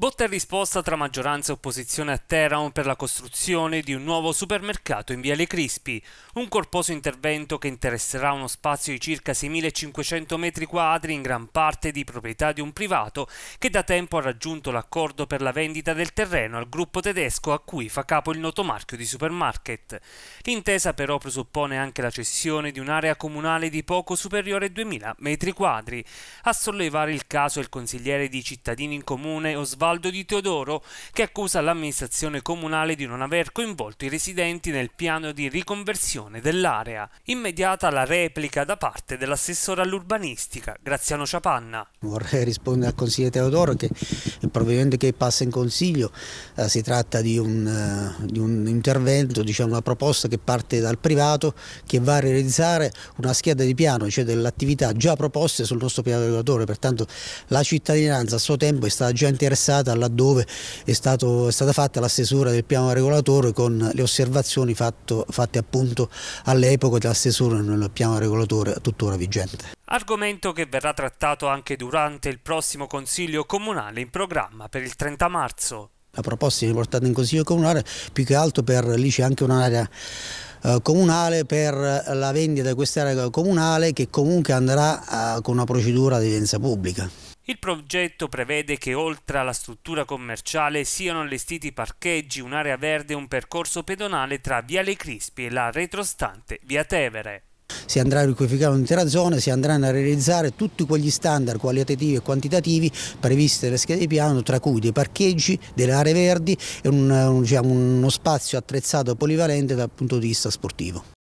Botta e risposta tra maggioranza e opposizione a Teramo per la costruzione di un nuovo supermercato in Viale Crispi, un corposo intervento che interesserà uno spazio di circa 6.500 metri quadri in gran parte di proprietà di un privato che da tempo ha raggiunto l'accordo per la vendita del terreno al gruppo tedesco a cui fa capo il noto marchio di supermarket. L'intesa però presuppone anche la cessione di un'area comunale di poco superiore a 2.000 metri quadri. A sollevare il caso è il consigliere di cittadini in comune Osvaldo Osvaldo Di Teodoro, che accusa l'amministrazione comunale di non aver coinvolto i residenti nel piano di riconversione dell'area. Immediata la replica da parte dell'assessore all'urbanistica, Graziano Ciapanna. Vorrei rispondere al consigliere Teodoro che il provvedimento che passa in consiglio eh, si tratta di un, eh, di un intervento, diciamo, una proposta che parte dal privato che va a realizzare una scheda di piano, cioè dell'attività già proposte sul nostro piano regolatore, pertanto la cittadinanza a suo tempo è stata già interessata applicata laddove è, stato, è, stata fatta la stesura del piano regolatore con le osservazioni fatto, fatte appunto all'epoca della stesura nel piano regolatore tuttora vigente. Argomento che verrà trattato anche durante il prossimo Consiglio Comunale in programma per il 30 marzo. La proposta viene portata in Consiglio Comunale più che altro per lì c'è anche un'area eh, comunale per la vendita di quest'area comunale che comunque andrà eh, con una procedura di evidenza pubblica. Il progetto prevede che oltre alla struttura commerciale siano allestiti parcheggi, un'area verde e un percorso pedonale tra Viale Crispi e la retrostante Via Tevere. Si andrà a riqualificare un'intera zona, si andranno a realizzare tutti quegli standard qualitativi e quantitativi previsti dalle schede di piano, tra cui dei parcheggi, delle aree verdi e un, eh, diciamo, uno spazio attrezzato polivalente dal punto di vista sportivo.